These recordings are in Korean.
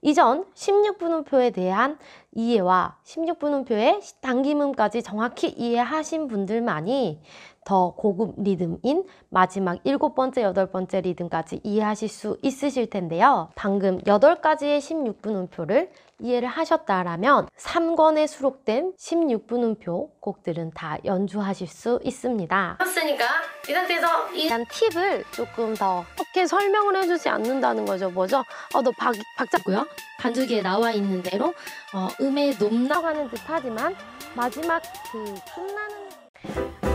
이전 16분음표에 대한 이해와 16분음표의 당기음까지 정확히 이해하신 분들만이 더 고급 리듬인 마지막 일곱 번째, 여덟 번째 리듬까지 이해하실 수 있으실 텐데요. 방금 여덟 가지의 16분 음표를 이해를 하셨다라면 3권에 수록된 16분 음표 곡들은 다 연주하실 수 있습니다. 그으니까이 상태에서 이 일단 팁을 조금 더 어떻게 설명을 해주지 않는다는 거죠. 뭐죠? 어, 너 박, 박자고요? 반주기에 나와 있는 대로 어, 음에 높나가는 듯하지만 마지막 그 끝나는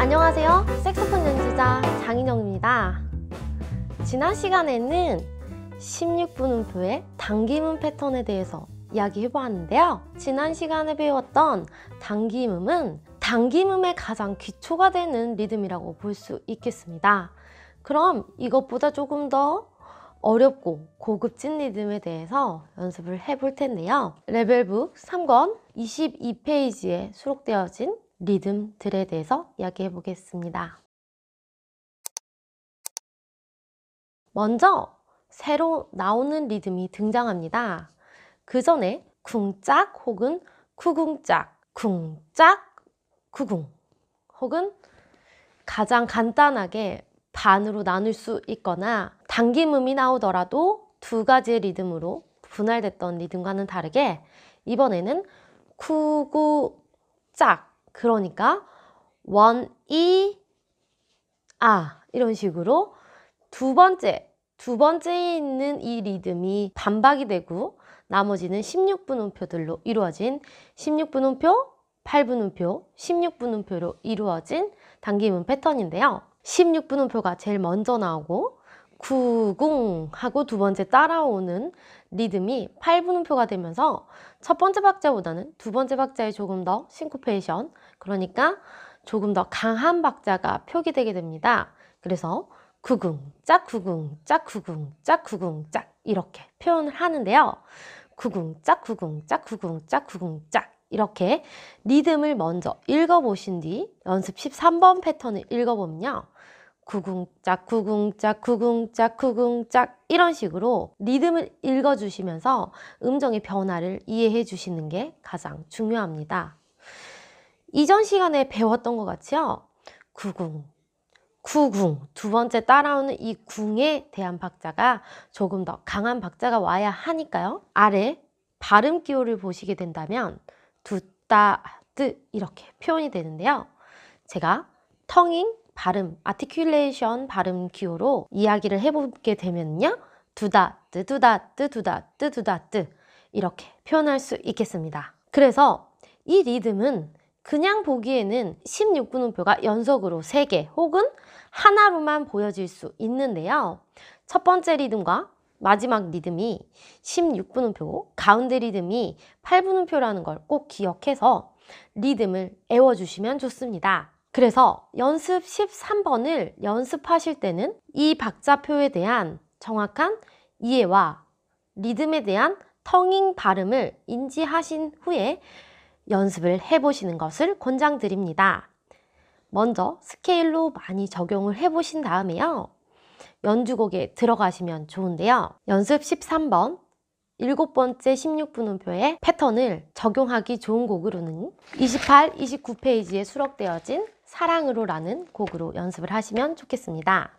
안녕하세요. 색소폰 연주자 장인영입니다. 지난 시간에는 16분 음표의 당김음 패턴에 대해서 이야기해보았는데요. 지난 시간에 배웠던 당김음은 당김음의 가장 기초가 되는 리듬이라고 볼 수 있겠습니다. 그럼 이것보다 조금 더 어렵고 고급진 리듬에 대해서 연습을 해볼 텐데요. 레벨북 3권 22페이지에 수록되어진 리듬들에 대해서 이야기해 보겠습니다. 먼저 새로 나오는 리듬이 등장합니다. 그 전에 쿵짝 혹은 쿠궁짝, 쿵짝, 쿠궁 혹은 가장 간단하게 반으로 나눌 수 있거나 당김음이 나오더라도 두 가지의 리듬으로 분할됐던 리듬과는 다르게 이번에는 쿠구짝 그러니까 원이 e, 아 이런 식으로 두 번째 두 번째에 있는 이 리듬이 반박이 되고 나머지는 16분음표들로 이루어진 16분음표, 8분음표, 16분음표로 이루어진 단기문 패턴인데요. 16분음표가 제일 먼저 나오고 90 하고 두 번째 따라오는 리듬이 8분음표가 되면서 첫 번째 박자보다는 두 번째 박자에 조금 더 싱코페이션, 그러니까 조금 더 강한 박자가 표기되게 됩니다. 그래서 구궁, 짝구궁, 짝구궁, 짝구궁, 짝 이렇게 표현을 하는데요. 구궁, 짝구궁, 짝구궁, 짝구궁, 짝 이렇게 리듬을 먼저 읽어보신 뒤 연습 13번 패턴을 읽어보면요. 구궁짝 구궁짝 구궁짝 구궁짝 이런 식으로 리듬을 읽어주시면서 음정의 변화를 이해해 주시는 게 가장 중요합니다. 이전 시간에 배웠던 것 같이요. 구궁, 구궁, 두 번째 따라오는 이 궁에 대한 박자가 조금 더 강한 박자가 와야 하니까요. 아래 발음 기호를 보시게 된다면 두, 따, 뜨 이렇게 표현이 되는데요. 제가 텅잉 발음, 아티큘레이션 발음 기호로 이야기를 해보게 되면요. 두다, 뜨, 두다, 뜨, 두다, 뜨, 두다, 뜨 이렇게 표현할 수 있겠습니다. 그래서 이 리듬은 그냥 보기에는 16분음표가 연속으로 3개 혹은 하나로만 보여질 수 있는데요. 첫 번째 리듬과 마지막 리듬이 1 6분음표 가운데 리듬이 8분음표라는 걸 꼭 기억해서 리듬을 외워주시면 좋습니다. 그래서 연습 13번을 연습하실 때는 이 박자표에 대한 정확한 이해와 리듬에 대한 텅잉 발음을 인지하신 후에 연습을 해보시는 것을 권장드립니다. 먼저 스케일로 많이 적용을 해보신 다음에요. 연주곡에 들어가시면 좋은데요. 연습 13번, 7 번째 16분음표의 패턴을 적용하기 좋은 곡으로는 28, 29페이지에 수록되어진 사랑으로라는 곡으로 연습을 하시면 좋겠습니다.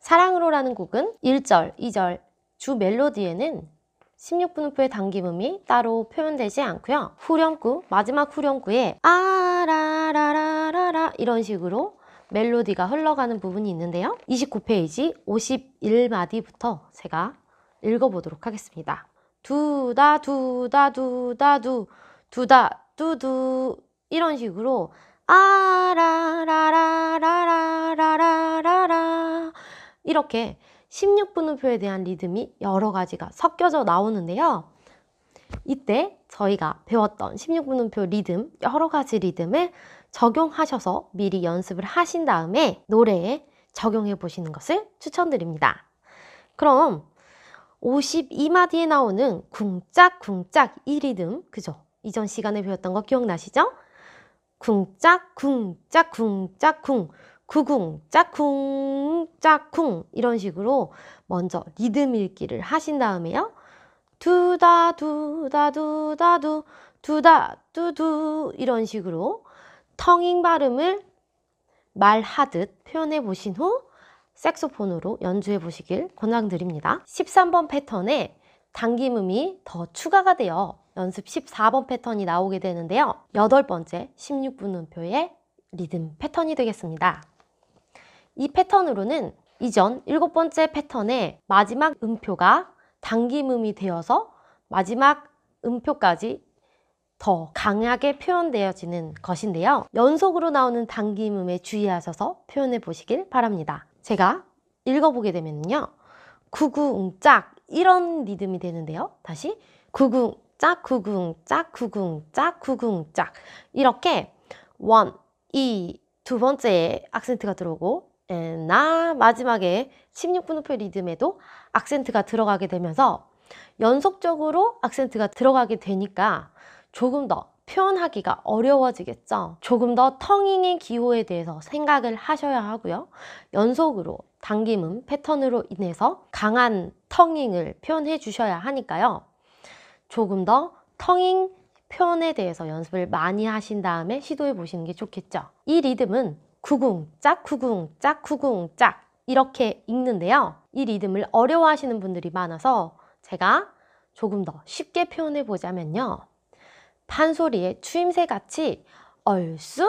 사랑으로라는 곡은 1절, 2절, 주 멜로디에는 16분 음표의 단기음이 따로 표현되지 않고요. 후렴구, 마지막 후렴구에 아라라라라라 이런 식으로 멜로디가 흘러가는 부분이 있는데요. 29페이지 51마디부터 제가 읽어보도록 하겠습니다. 두다 두다 두다 두 두다 두두 이런 식으로 아라라라라라라라라 이렇게 16분음표에 대한 리듬이 여러 가지가 섞여져 나오는데요. 이때 저희가 배웠던 16분음표 리듬, 여러 가지 리듬을 적용하셔서 미리 연습을 하신 다음에 노래에 적용해 보시는 것을 추천드립니다. 그럼 52마디에 나오는 궁짝궁짝이 리듬, 그죠? 이전 시간에 배웠던 거 기억나시죠? 궁짝궁짝궁짝 궁. 구궁, 짝쿵, 짝쿵 이런 식으로 먼저 리듬 읽기를 하신 다음에요. 두다 두다 두다 두 두다 두두 이런 식으로 텅잉 발음을 말하듯 표현해 보신 후 색소폰으로 연주해 보시길 권장드립니다. 13번 패턴에 당김음이 더 추가가 되어 연습 14번 패턴이 나오게 되는데요. 여덟 번째 16분음표의 리듬 패턴이 되겠습니다. 이 패턴으로는 이전 일곱 번째 패턴의 마지막 음표가 당김음이 되어서 마지막 음표까지 더 강하게 표현되어지는 것인데요. 연속으로 나오는 당김음에 주의하셔서 표현해 보시길 바랍니다. 제가 읽어보게 되면요. 구궁짝 이런 리듬이 되는데요. 다시 구궁짝구궁짝구궁짝구궁짝 이렇게 원, 이, 두 번째에 악센트가 들어오고 나 마지막에 16분음표 리듬에도 악센트가 들어가게 되면서 연속적으로 악센트가 들어가게 되니까 조금 더 표현하기가 어려워지겠죠. 조금 더 텅잉의 기호에 대해서 생각을 하셔야 하고요. 연속으로 당김음 패턴으로 인해서 강한 텅잉을 표현해 주셔야 하니까요. 조금 더 텅잉 표현에 대해서 연습을 많이 하신 다음에 시도해 보시는 게 좋겠죠. 이 리듬은 구궁, 짝, 구궁, 짝, 구궁, 짝 이렇게 읽는데요. 이 리듬을 어려워하시는 분들이 많아서 제가 조금 더 쉽게 표현해 보자면요. 판소리의 추임새 같이 얼쑤,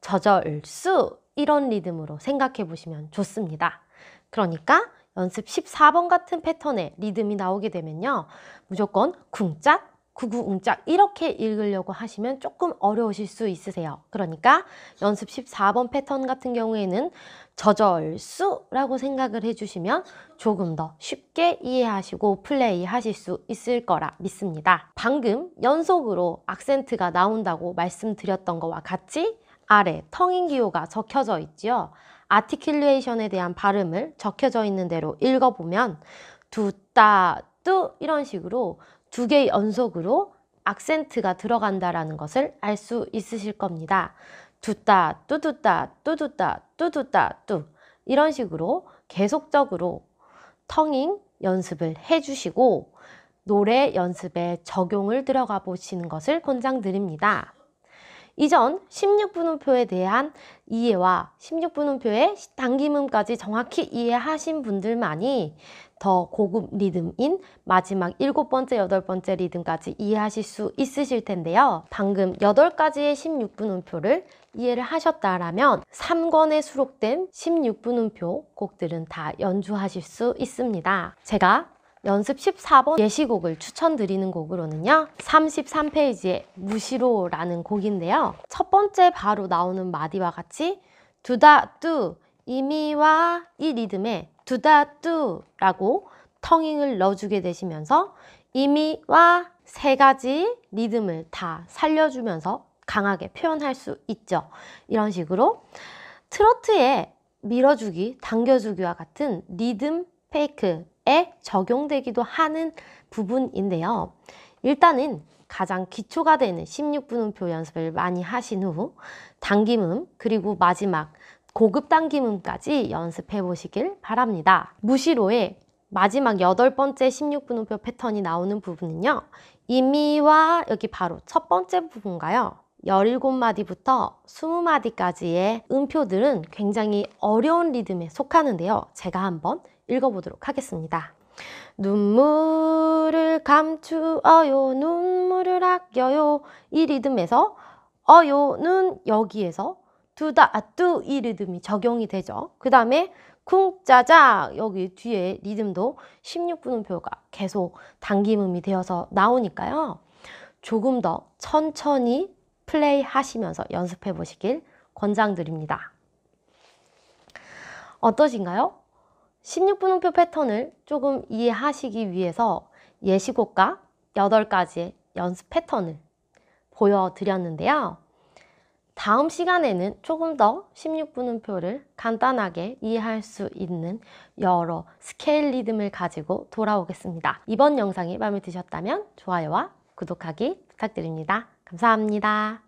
저절쑤 이런 리듬으로 생각해 보시면 좋습니다. 그러니까 연습 14번 같은 패턴의 리듬이 나오게 되면요. 무조건 쿵짝, 구구음짝 이렇게 읽으려고 하시면 조금 어려우실 수 있으세요. 그러니까 연습 14번 패턴 같은 경우에는 저절수라고 생각을 해주시면 조금 더 쉽게 이해하시고 플레이하실 수 있을 거라 믿습니다. 방금 연속으로 악센트가 나온다고 말씀드렸던 것과 같이 아래 텅인 기호가 적혀져 있지요. 아티큘레이션에 대한 발음을 적혀져 있는 대로 읽어보면 두따 뚜 이런 식으로 두개의 연속으로 악센트가 들어간다라는 것을 알 수 있으실 겁니다. 두따, 뚜두따, 뚜두따, 뚜두따, 뚜 이런 식으로 계속적으로 텅잉 연습을 해주시고 노래 연습에 적용을 들어가 보시는 것을 권장드립니다. 이전 16분음표에 대한 이해와 16분음표의 당기음까지 정확히 이해하신 분들만이 더 고급 리듬인 마지막 일곱 번째, 여덟 번째 리듬까지 이해하실 수 있으실 텐데요. 방금 여덟 가지의 16분음표를 이해를 하셨다라면 3권에 수록된 16분음표 곡들은 다 연주하실 수 있습니다. 제가 연습 14번 예시곡을 추천드리는 곡으로는요. 33페이지의 무시로라는 곡인데요. 첫 번째 바로 나오는 마디와 같이 두다뚜 이미와 이 리듬에 두다뚜라고 텅잉을 넣어주게 되시면서 이미와 세 가지 리듬을 다 살려주면서 강하게 표현할 수 있죠. 이런 식으로 트로트의 밀어주기, 당겨주기와 같은 리듬 페이크 에 적용되기도 하는 부분인데요. 일단은 가장 기초가 되는 16분음표 연습을 많이 하신 후 단기음 그리고 마지막 고급 단기음까지 연습해 보시길 바랍니다. 무시로의 마지막 여덟 번째 16분음표 패턴이 나오는 부분은요. 이미와 여기 바로 첫 번째 부분가요. 17마디부터 20마디까지의 음표들은 굉장히 어려운 리듬에 속하는데요. 제가 한번 읽어보도록 하겠습니다. 눈물을 감추어요 눈물을 아껴요 이 리듬에서 어요는 여기에서 두다아뚜 이 리듬이 적용이 되죠. 그 다음에 쿵짜자 여기 뒤에 리듬도 16분음표가 계속 당김음이 되어서 나오니까요. 조금 더 천천히 플레이 하시면서 연습해 보시길 권장드립니다. 어떠신가요? 16분음표 패턴을 조금 이해하시기 위해서 예시곡과 8가지의 연습 패턴을 보여드렸는데요. 다음 시간에는 조금 더 16분음표를 간단하게 이해할 수 있는 여러 스케일 리듬을 가지고 돌아오겠습니다. 이번 영상이 마음에 드셨다면 좋아요와 구독하기 부탁드립니다. 감사합니다.